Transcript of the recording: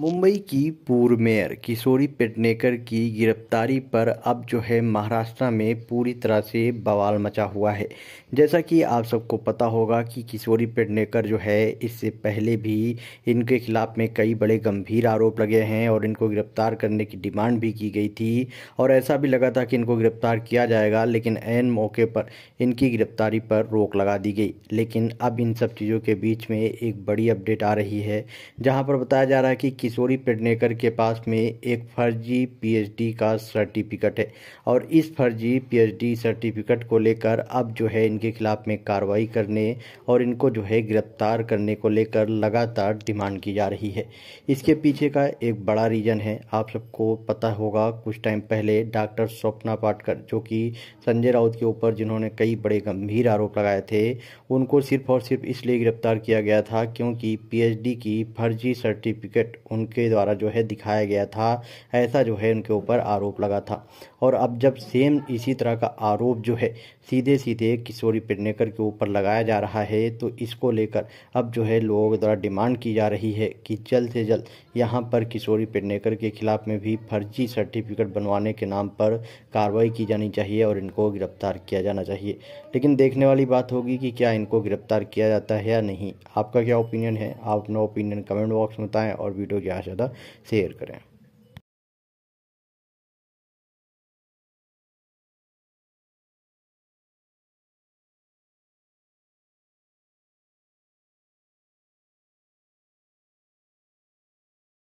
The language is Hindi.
मुंबई की पूर्व मेयर किशोरी पेटनेकर की गिरफ्तारी पर अब जो है महाराष्ट्र में पूरी तरह से बवाल मचा हुआ है जैसा कि आप सबको पता होगा कि किशोरी पेटनेकर जो है इससे पहले भी इनके खिलाफ़ में कई बड़े गंभीर आरोप लगे हैं और इनको गिरफ्तार करने की डिमांड भी की गई थी और ऐसा भी लगा था कि इनको गिरफ्तार किया जाएगा लेकिन एन मौके पर इनकी गिरफ्तारी पर रोक लगा दी गई लेकिन अब इन सब चीज़ों के बीच में एक बड़ी अपडेट आ रही है जहाँ पर बताया जा रहा है कि किशोरी पेडनेकर के पास में एक फर्जी पीएचडी का सर्टिफिकेट है और इस फर्जी पीएचडी सर्टिफिकेट को लेकर अब जो है इनके खिलाफ में कार्रवाई करने और इनको जो है गिरफ्तार करने को लेकर लगातार डिमांड की जा रही है इसके पीछे का एक बड़ा रीज़न है आप सबको पता होगा कुछ टाइम पहले डॉक्टर स्वप्ना पाटकर जो कि संजय राउत के ऊपर जिन्होंने कई बड़े गंभीर आरोप लगाए थे उनको सिर्फ और सिर्फ इसलिए गिरफ्तार किया गया था क्योंकि पीएचडी की फर्जी सर्टिफिकेट उनके द्वारा जो है दिखाया गया था ऐसा जो है उनके ऊपर आरोप लगा था और अब जब सेम इसी तरह का आरोप जो है सीधे सीधे किशोरी पेडनेकर के ऊपर लगाया जा रहा है तो इसको लेकर अब जो है लोगों द्वारा डिमांड की जा रही है कि जल्द से जल्द यहाँ पर किशोरी पेडनेकर के खिलाफ में भी फर्जी सर्टिफिकेट बनवाने के नाम पर कार्रवाई की जानी चाहिए और इनको गिरफ्तार किया जाना चाहिए लेकिन देखने वाली बात होगी कि क्या इनको गिरफ्तार किया जाता है या नहीं आपका क्या ओपिनियन है आप अपना ओपिनियन कमेंट बॉक्स में बताएँ और वीडियो ज़्यादा शेयर करें